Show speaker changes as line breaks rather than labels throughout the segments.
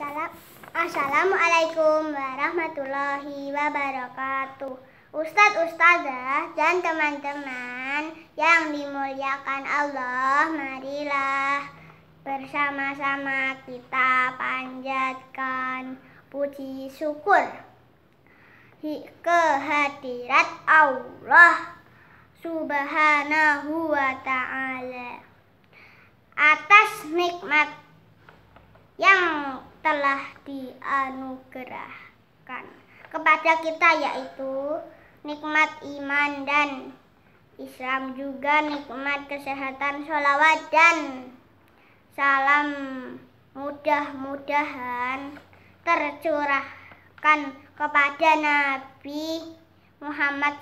Assalam, Assalamualaikum warahmatullahi wabarakatuh Ustadz Ustazah dan teman-teman yang dimuliakan Allah Marilah bersama-sama kita panjatkan puji syukur Kehadirat Allah Subhanahu wa ta'ala Atas nikmat dianugerahkan kepada kita yaitu nikmat iman dan Islam juga nikmat kesehatan sholawat dan salam mudah-mudahan tercurahkan kepada Nabi Muhammad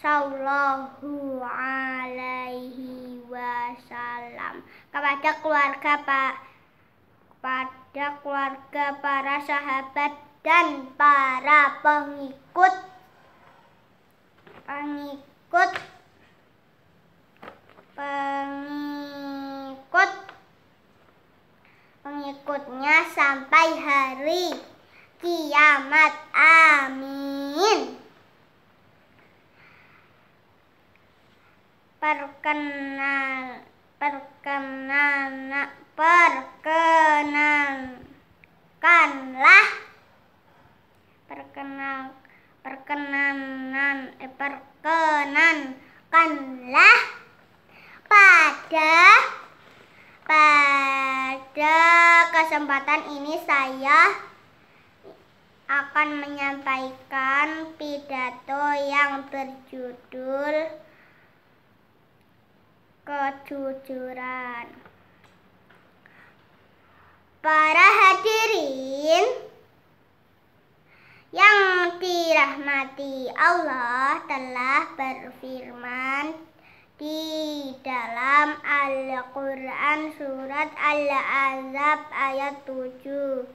Shallallahu Alaihi Wasallam kepada keluarga Pak kepada keluarga para sahabat dan para pengikut pengikut pengikut pengikutnya sampai hari kiamat. perkenankanlah perkenal perkenanan eh, perkenankanlah pada pada kesempatan ini saya akan menyampaikan pidato yang berjudul kejujuran. Allah telah berfirman di dalam Al-Quran surat Al-Azab ayat 7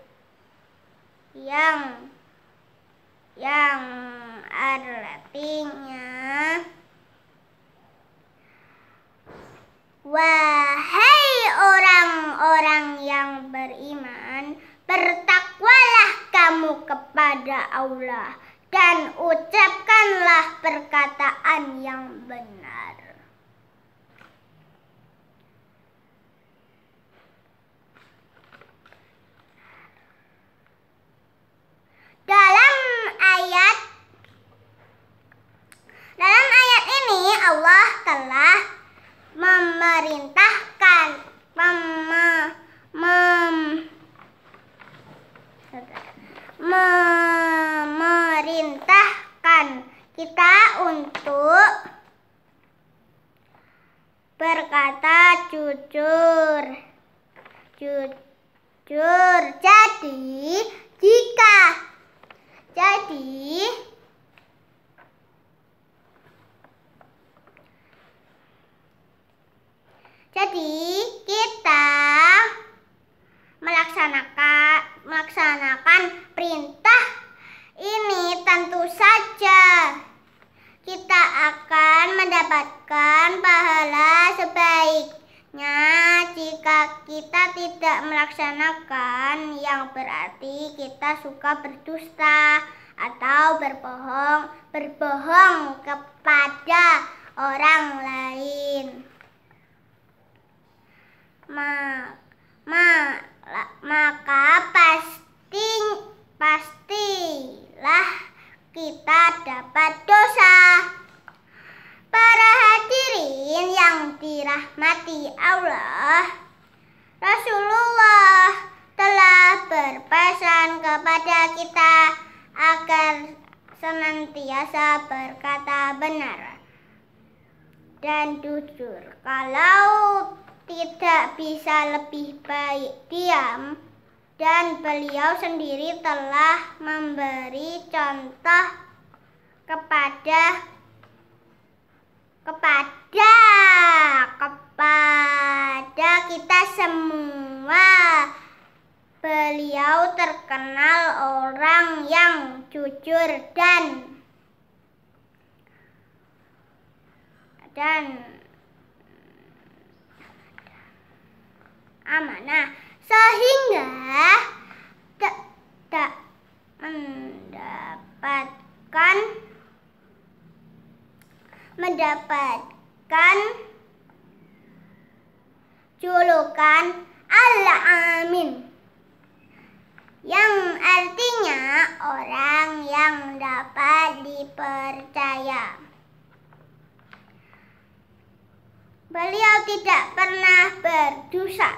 yang yang artinya Wahai orang-orang yang beriman, bertakwalah kamu kepada Allah dan ucapkanlah perkataan yang benar. jujur. Jadi, jika jadi Jadi, kita melaksanakan kita tidak melaksanakan yang berarti kita suka berdusta atau berbohong, berbohong kepada orang lain. Maka benar dan jujur. Kalau tidak bisa lebih baik diam dan beliau sendiri telah memberi contoh kepada kepada kepada kita semua beliau terkenal orang yang jujur dan dan amanah sehingga tak mendapatkan mendapatkan julukan Allah amin yang artinya orang yang dapat dipercaya. Beliau tidak pernah berdosa,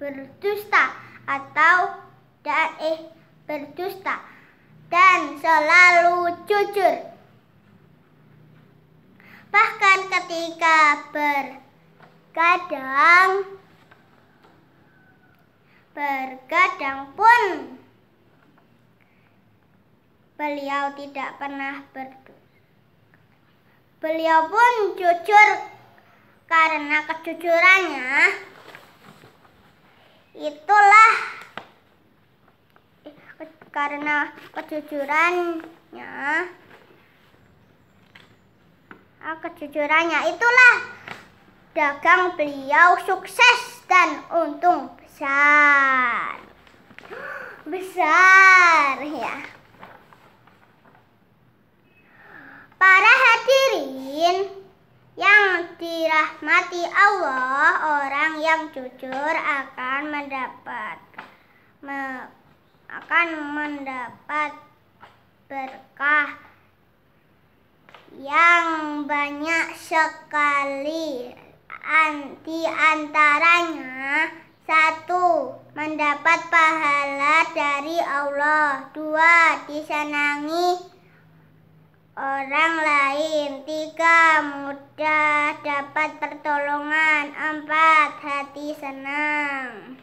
berdusta atau dan eh berdusta dan selalu jujur. Bahkan ketika bergadang bergadang pun beliau tidak pernah berdosa. Beliau pun jujur karena kejujurannya itulah karena kejujurannya ah, kejujurannya itulah dagang beliau sukses dan untung besar besar ya para hadirin yang dirahmati Allah, orang yang jujur akan mendapat me, akan mendapat berkah yang banyak sekali di antaranya satu mendapat pahala dari Allah dua disenangi orang lain tiga mudah dapat pertolongan empat hati senang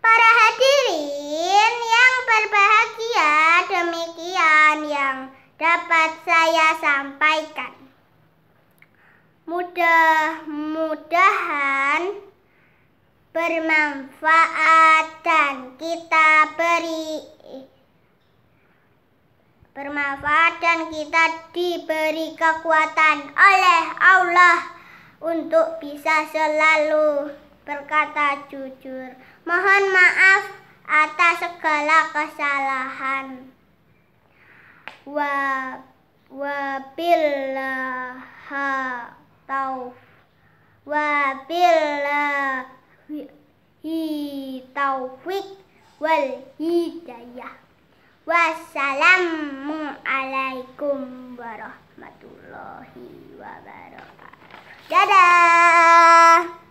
para hadirin yang berbahagia demikian yang dapat saya sampaikan mudah-mudahan bermanfaat dan kita beri bermanfaat dan kita diberi kekuatan oleh Allah untuk bisa selalu berkata jujur. Mohon maaf atas segala kesalahan. Wa wabillaha tauf wabillahi taufik wal hidayah Wassalamualaikum warahmatullahi wabarakatuh. Dadah.